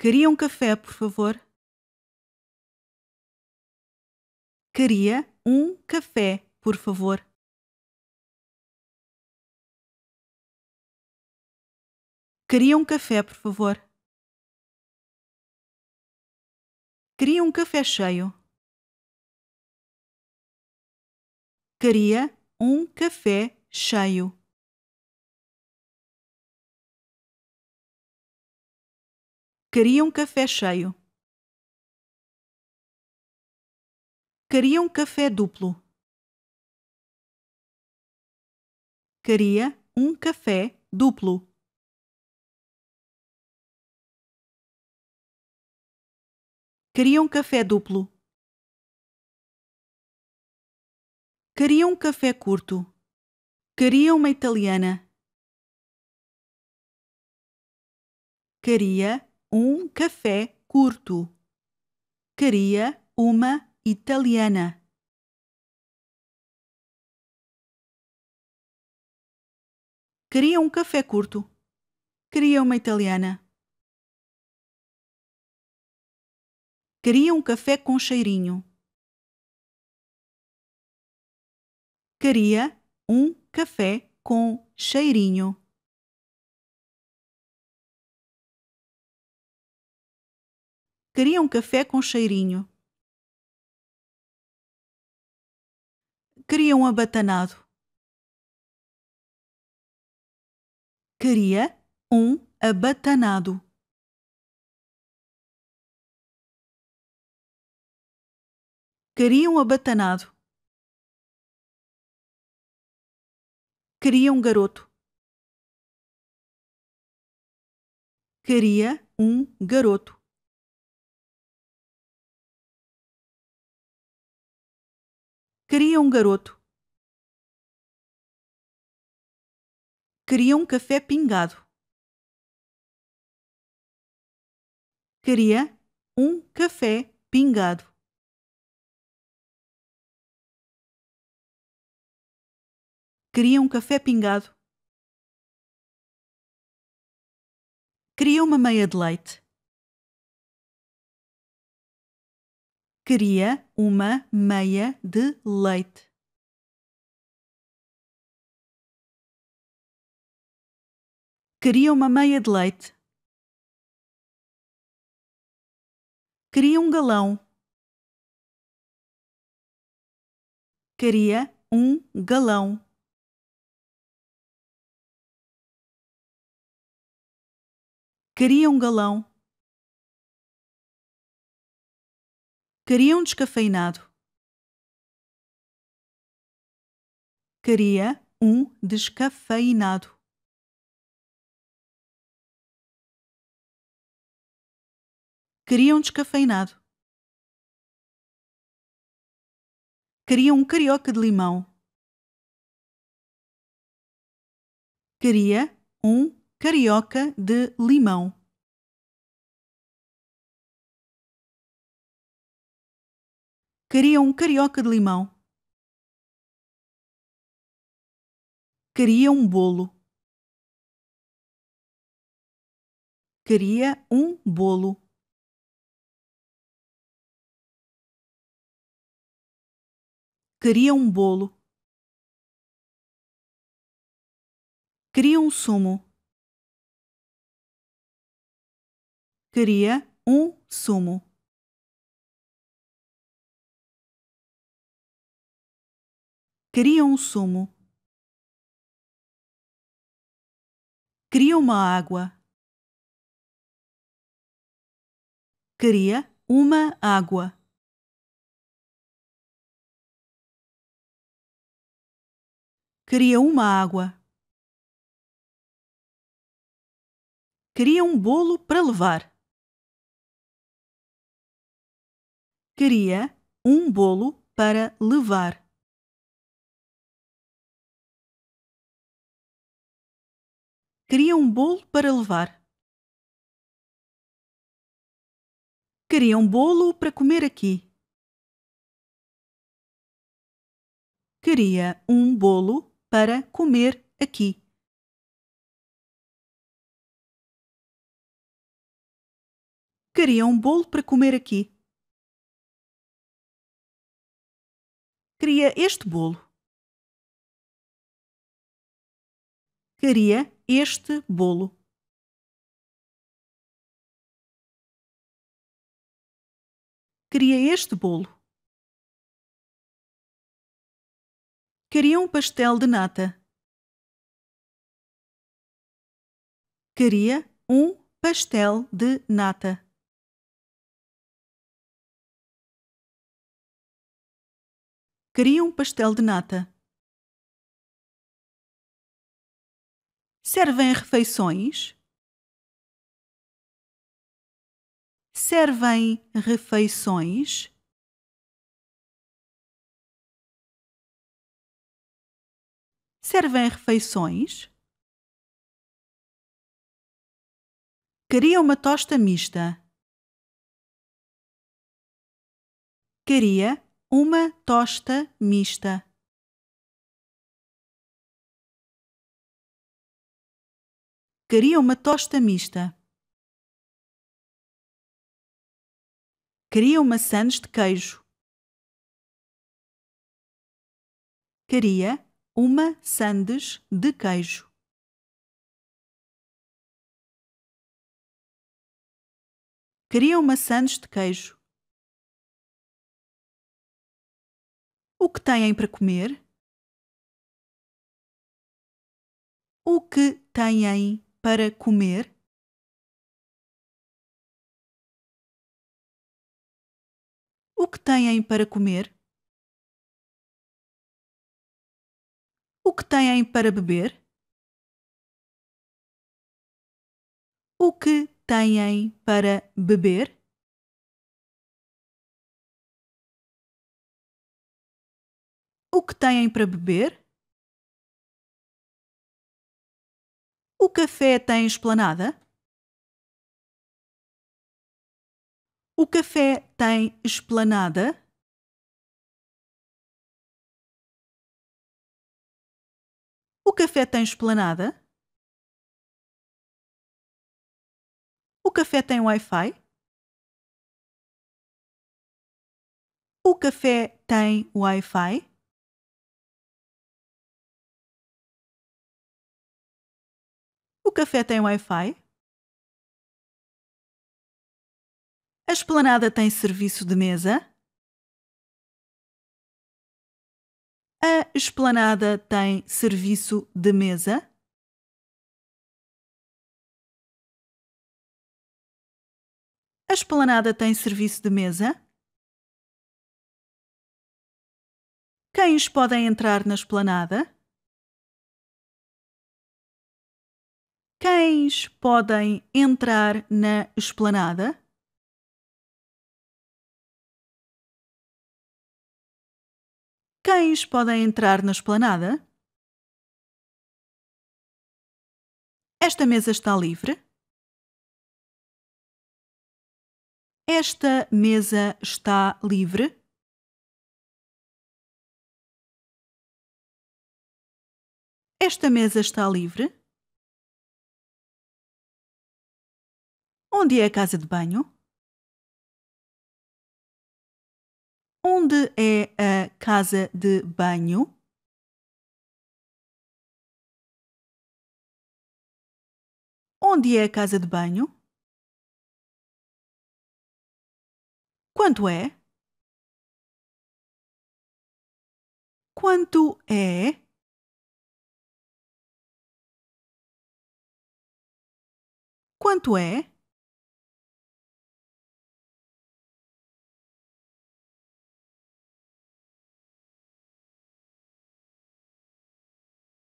Queria um café, por favor? Queria um café, por favor. Queria um café, por favor. Queria um café cheio. Queria um café cheio. Queria um café cheio. Queria um café duplo. Queria um café duplo. Queria um café duplo. Queria um café curto. Queria uma italiana. Queria um café curto. Queria uma italiana. Queria um café curto. Queria uma italiana. Queria um café com cheirinho. Queria um café com cheirinho. Queria um café com cheirinho. Queria um abatanado. Queria um abatanado. Queria um abatanado. Queria um garoto. Queria um garoto. Queria um garoto. Queria um café pingado. Queria um café pingado. Queria um café pingado. Queria uma meia de leite. queria uma meia de leite. Queria uma meia de leite. Queria um galão. Queria um galão. Queria um galão. Queria um descafeinado. Queria um descafeinado. Queria um descafeinado. Queria um carioca de limão. Queria um carioca de limão. Queria um carioca de limão. Queria um bolo. Queria um bolo. Queria um bolo. Queria um sumo. Queria um sumo. Criam um sumo. Criam uma água. Cria uma água. Cria uma água. Queria um bolo para levar. Queria um bolo para levar. Queria um bolo para levar. Queria um bolo para comer aqui. Queria um bolo para comer aqui. Queria um bolo para comer aqui. Queria este bolo. queria este bolo. Queria este bolo. Queria um pastel de nata. Queria um pastel de nata. Queria um pastel de nata. Servem refeições? Servem refeições? Servem refeições? Queria uma tosta mista. Queria uma tosta mista. Queria uma tosta mista. Queria sandes de queijo. Queria uma sandes de queijo. Queria sandes de queijo. O que têm para comer? O que têm para comer? O que têm para comer? O que têm para beber? O que têm para beber? O que têm para beber? O café tem esplanada? O café tem esplanada? O café tem esplanada? O café tem Wi-Fi? O café tem Wi-Fi? café tem Wi-Fi? A esplanada tem serviço de mesa? A esplanada tem serviço de mesa? A esplanada tem serviço de mesa? Quem os podem entrar na esplanada? Cães podem entrar na esplanada? Cães podem entrar na esplanada? Esta mesa está livre? Esta mesa está livre? Esta mesa está livre? Onde é a casa de banho? Onde é a casa de banho? Onde é a casa de banho? Quanto é? Quanto é? Quanto é?